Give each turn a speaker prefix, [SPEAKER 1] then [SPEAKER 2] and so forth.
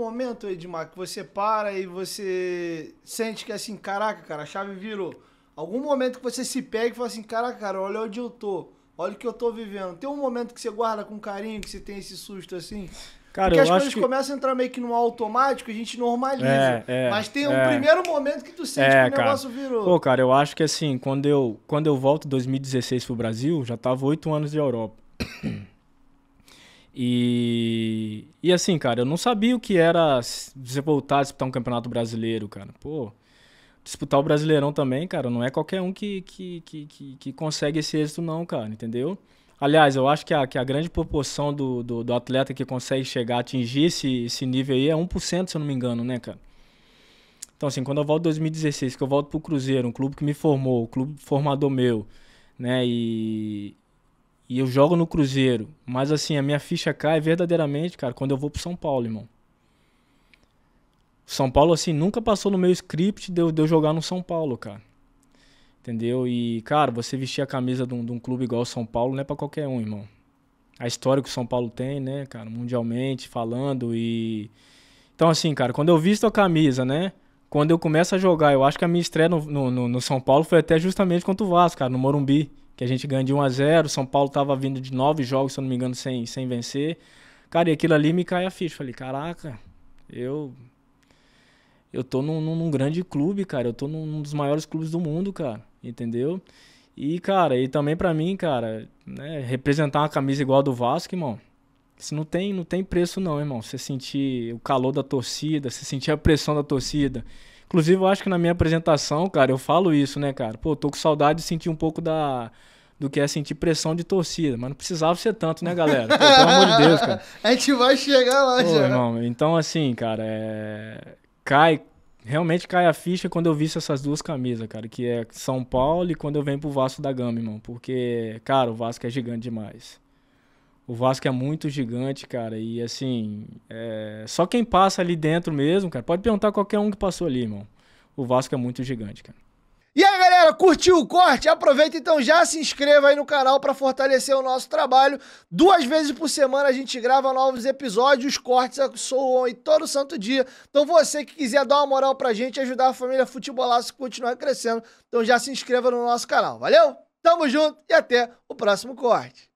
[SPEAKER 1] momento, Edmar, que você para e você sente que assim, caraca, cara, a chave virou. Algum momento que você se pega e fala assim, caraca, cara, olha onde eu tô. Olha o que eu tô vivendo. Tem um momento que você guarda com carinho, que você tem esse susto assim? Cara, Porque as coisas que... começam a entrar meio que no automático, a gente normaliza. É, é, mas tem um é. primeiro momento que tu sente é, que o negócio virou. Pô,
[SPEAKER 2] cara, eu acho que assim, quando eu, quando eu volto 2016 pro Brasil, já tava oito anos de Europa. E, e assim, cara, eu não sabia o que era você voltar a disputar um campeonato brasileiro, cara. Pô, disputar o Brasileirão também, cara, não é qualquer um que, que, que, que, que consegue esse êxito, não, cara, entendeu? Aliás, eu acho que a, que a grande proporção do, do, do atleta que consegue chegar, atingir esse, esse nível aí é 1%, se eu não me engano, né, cara? Então, assim, quando eu volto em 2016, que eu volto pro Cruzeiro, um clube que me formou, um clube formador meu, né? E, e eu jogo no Cruzeiro, mas assim, a minha ficha cai verdadeiramente, cara, quando eu vou pro São Paulo, irmão. São Paulo, assim, nunca passou no meu script de eu, jogar no São Paulo, cara. Entendeu? E, cara, você vestir a camisa de um, de um clube igual São Paulo não é pra qualquer um, irmão. A história que o São Paulo tem, né, cara, mundialmente falando e. Então, assim, cara, quando eu visto a camisa, né, quando eu começo a jogar, eu acho que a minha estreia no, no, no São Paulo foi até justamente contra o Vasco, cara, no Morumbi que a gente ganha de 1 a 0 São Paulo estava vindo de nove jogos, se eu não me engano, sem, sem vencer. Cara, e aquilo ali me cai a ficha. Falei, caraca, eu. Eu tô num, num grande clube, cara. Eu tô num dos maiores clubes do mundo, cara. Entendeu? E, cara, e também para mim, cara, né, representar uma camisa igual a do Vasco, irmão. Isso não tem, não tem preço não, irmão. Você sentir o calor da torcida, você sentir a pressão da torcida, Inclusive, eu acho que na minha apresentação, cara, eu falo isso, né, cara? Pô, tô com saudade de sentir um pouco da do que é sentir pressão de torcida. Mas não precisava ser tanto, né, galera? Pô, pelo amor de Deus, cara.
[SPEAKER 1] A gente vai chegar lá, Pô, já. Irmão,
[SPEAKER 2] então, assim, cara, é... cai, realmente cai a ficha quando eu visto essas duas camisas, cara, que é São Paulo e quando eu venho pro Vasco da Gama, irmão. Porque, cara, o Vasco é gigante demais. O Vasco é muito gigante, cara. E assim, é... só quem passa ali dentro mesmo, cara. Pode perguntar qualquer um que passou ali, irmão. O Vasco é muito gigante, cara.
[SPEAKER 1] E aí, galera, curtiu o corte? Aproveita então, já se inscreva aí no canal para fortalecer o nosso trabalho. Duas vezes por semana a gente grava novos episódios, os cortes soam aí todo santo dia. Então você que quiser dar uma moral pra gente, ajudar a família Futebolaço a continuar crescendo, então já se inscreva no nosso canal. Valeu? Tamo junto e até o próximo corte.